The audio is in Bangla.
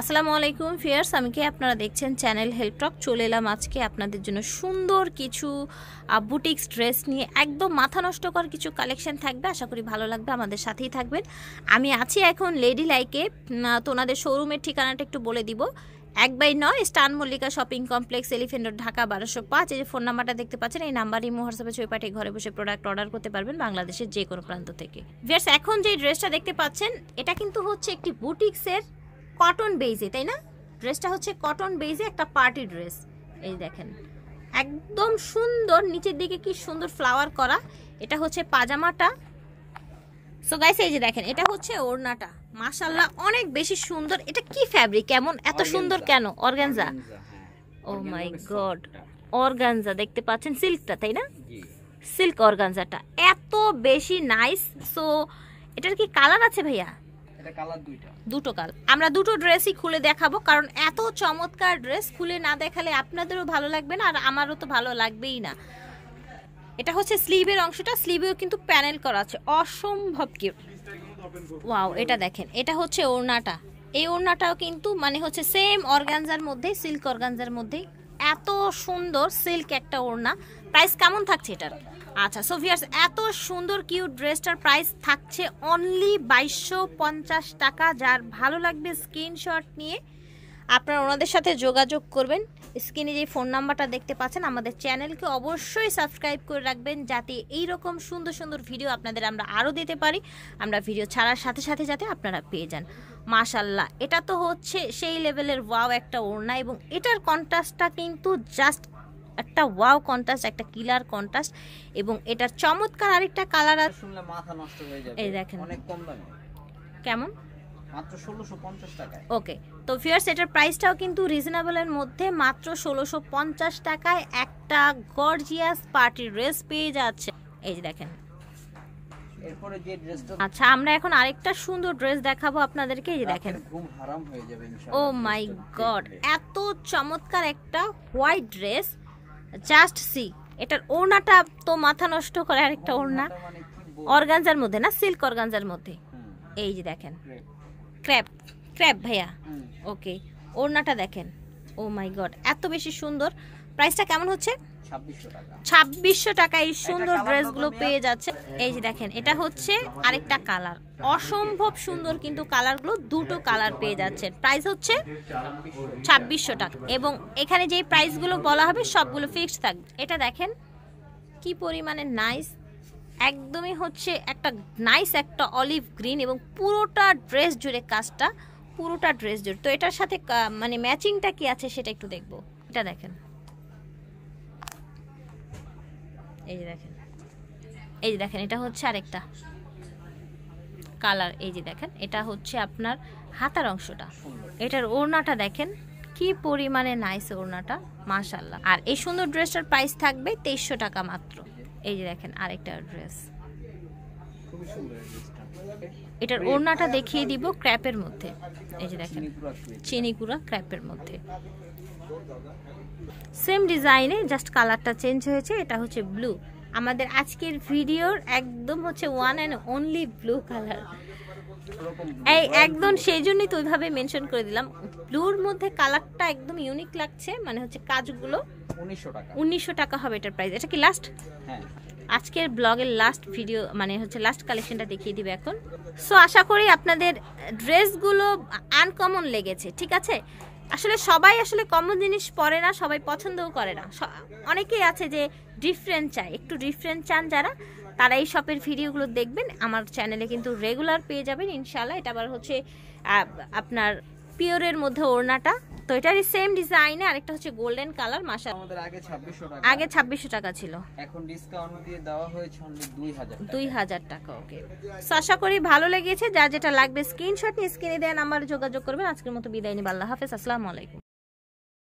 আসসালামু আলাইকুম ফিয়ার্স আমি কি আপনারা দেখছেন চ্যানেল হেল্প টক চলে এলাম আজকে আপনাদের জন্য সুন্দর কিছু বুটিক্স ড্রেস নিয়ে একদম মাথা নষ্ট করার কিছু কালেকশন থাকবে আশা করি ভালো লাগবে আমাদের সাথেই থাকবেন আমি আছি এখন লেডি লাইকে তোনাদের শোরুমের ঠিকানাটা একটু বলে দিব এক বাই নয় স্টান Mallika shopping complex elephant Dhaka বারোশো পাঁচ এই যে ফোন নাম্বারটা দেখতে পাচ্ছেন এই নাম্বারই হোয়াটসঅ্যাপে ছবি পাঠিয়ে ঘরে বসে প্রোডাক্ট অর্ডার করতে পারবেন বাংলাদেশের যে কোনো প্রান্ত থেকে ভিয়ার্স এখন যে ড্রেসটা দেখতে পাচ্ছেন এটা কিন্তু হচ্ছে একটি বুটিক্সের কটন বেইজে তাই না ড্রেসটা হচ্ছে কটন বেইজে একটা পার্টি ড্রেস এই দেখেন একদম সুন্দর নিচের দিকে কি সুন্দর ফ্লাওয়ার করা এটা হচ্ছে পাজামাটা সো গাইস এই যে দেখেন এটা হচ্ছে ওড়নাটা মাশাল্লাহ অনেক বেশি সুন্দর এটা কি ফ্যাব্রিক কেমন এত সুন্দর কেন organza oh my god organza দেখতে পাচ্ছেন সিল্কটা তাই না সিল্ক অর্গানজাটা এত বেশি নাইস সো এটার কি কালার আছে ভাইয়া দুটো কাল আমরা দুটো ড্রেসই খুলে দেখাবো কারণ এত চমৎকার ড্রেস খুলে না দেখালে আপনাদেরও ভালো লাগবে না আর আমারও তো ভালো লাগবেই না এটা হচ্ছে স্লিভের অংশটা স্লিভেও কিন্তু প্যানেল করা আছে অসম্ভব কিউট ওয়াও এটা দেখেন এটা হচ্ছে ওড়নাটা এই ওড়নাটাও কিন্তু মানে হচ্ছে সেম অর্গানজার মধ্যেই সিল্ক অর্গানজার মধ্যেই এত সুন্দর সিল্ক একটা ওড়না প্রাইস কেমন থাকছে এটার আচ্ছা সোভিয়ার্স এত সুন্দর কিউ ড্রেসটার প্রাইস থাকছে অনলি বাইশশো পঞ্চাশ টাকা যার ভালো লাগবে স্ক্রিনশট নিয়ে আপনারা ওনাদের সাথে যোগাযোগ করবেন স্ক্রিনে যে ফোন নাম্বারটা দেখতে পাচ্ছেন আমাদের চ্যানেলকে অবশ্যই সাবস্ক্রাইব করে রাখবেন যাতে এই রকম সুন্দর সুন্দর ভিডিও আপনাদের আমরা আরও দিতে পারি আমরা ভিডিও ছাড়ার সাথে সাথে যাতে আপনারা পেয়ে যান মাশাল্লাহ এটা তো হচ্ছে সেই লেভেলের ওয়াও একটা ওড়না এবং এটার কন্ট্রাস্টটা কিন্তু জাস্ট একটা ওয়াও কন্ট্রাস্ট একটা কিলার কন্ট্রাস্ট এবং এটার চমৎকার আরেকটা কালার আর শুনলে মাথা নষ্ট হয়ে যাবে এই দেখেন অনেক কম দামে কেমন ওকে তো ফিয়ার্স এটার প্রাইসটাও কিন্তু রিজনেবলের মধ্যে মাত্র ষোলোশো পঞ্চাশ টাকায় একটা গর্জিয়াস পার্টির ড্রেস পেয়ে যাচ্ছে এই যে দেখেন আচ্ছা আমরা এখন আরেকটা সুন্দর ড্রেস দেখাবো আপনাদেরকে এই যে দেখেন ও মাই গড এত চমৎকার একটা হোয়াইট ড্রেস জাস্ট সি এটার ওড়নাটা তো মাথা নষ্ট করে আরেকটা ওড়না অর্গানজার মানে মধ্যে না সিল্ক অর্গানজার মধ্যে এই যে দেখেন ক্র্যাপ ক্র্যাপ ভাইয়া ওকে ওড়নাটা দেখেন ও মাই গড এত বেশি সুন্দর প্রাইসটা কেমন হচ্ছে ছাব্বিশশো টাকা এই সুন্দর ড্রেসগুলো পেয়ে যাচ্ছে এই যে দেখেন এটা হচ্ছে আরেকটা কালার অসম্ভব সুন্দর কিন্তু কালারগুলো দুটো কালার পেয়ে যাচ্ছে প্রাইস হচ্ছে ছাব্বিশশো টাকা এবং এখানে যেই প্রাইসগুলো বলা হবে সবগুলো ফিক্সড থাকবে এটা দেখেন কি পরিমাণে নাইস একদমই হচ্ছে একটা নাইস একটা অলিভ গ্রিন এবং পুরোটা ড্রেস জুড়ে কাজটা পুরোটা ড্রেস জুড়ে তো এটার সাথে মানে ম্যাচিংটা কি আছে সেটা একটু দেখবো এটা দেখেন এই যে দেখেন এই যে দেখেন এটা হচ্ছে আরেকটা কালার এই যে দেখেন এটা হচ্ছে আপনার হাতার অংশটা এটার ওড়নাটা দেখেন কি পরিমাণে নাইস ওড়নাটা মাশাল্লাহ আর এই সুন্দর ড্রেসটার প্রাইস থাকবে তেইশশো টাকা মাত্র এই যে দেখেন আরেকটা ড্রেস এটার ওড়নাটা দেখিয়ে দিব ক্র্যাপের মধ্যে এই যে দেখেন চিনিগুড়া ক্র্যাপের মধ্যে সেম ডিজাইনে জাস্ট কালারটা চেঞ্জ হয়েছে এটা হচ্ছে ব্লু আমাদের আজকের ভিডিওর একদম হচ্ছে one and only blue colour এই একদম সেই জন্যই তো ওইভাবে মেনশন করে দিলাম ব্লুর মধ্যে কালারটা একদম ইউনিক লাগছে মানে হচ্ছে কাজগুলো উনিশশো টাকা হবে এটার প্রাইস এটা কি লাস্ট হ্যাঁ। আজকের ব্লগের লাস্ট ভিডিও মানে হচ্ছে লাস্ট কালেকশনটা দেখিয়ে দিবে এখন সো আশা করি আপনাদের ড্রেসগুলো আনকমন লেগেছে ঠিক আছে আসলে সবাই আসলে কমন জিনিস পরে না সবাই পছন্দও করে না অনেকেই আছে যে ডিফারেন্ট চায় একটু ডিফারেন্ট চান যারা তারা এই শপের ভিডিওগুলো দেখবেন আমার চ্যানেলে কিন্তু রেগুলার পেয়ে যাবেন ইনশাল্লাহ এটা আবার হচ্ছে আপনার পিওরের মধ্যে ওড়নাটা তো এটারই সেম ডিজাইনে আরেকটা হচ্ছে গোল্ডেন কালার মাসা আমাদের আগে 2600 টাকা আগে 2600 টাকা ছিল এখন ডিসকাউন্ট দিয়ে দেওয়া হয়েছে অনলি 2000 টাকা 2000 টাকা ওকে সো আশা করি ভালো লেগেছে যা যেটা লাগবে স্ক্রিনশট নিয়ে স্ক্রিনে দেন আমার যোগাযোগ করবেন আজকের মতো বিদায় নিব আল্লাহ হাফেজ আসসালামু আলাইকুম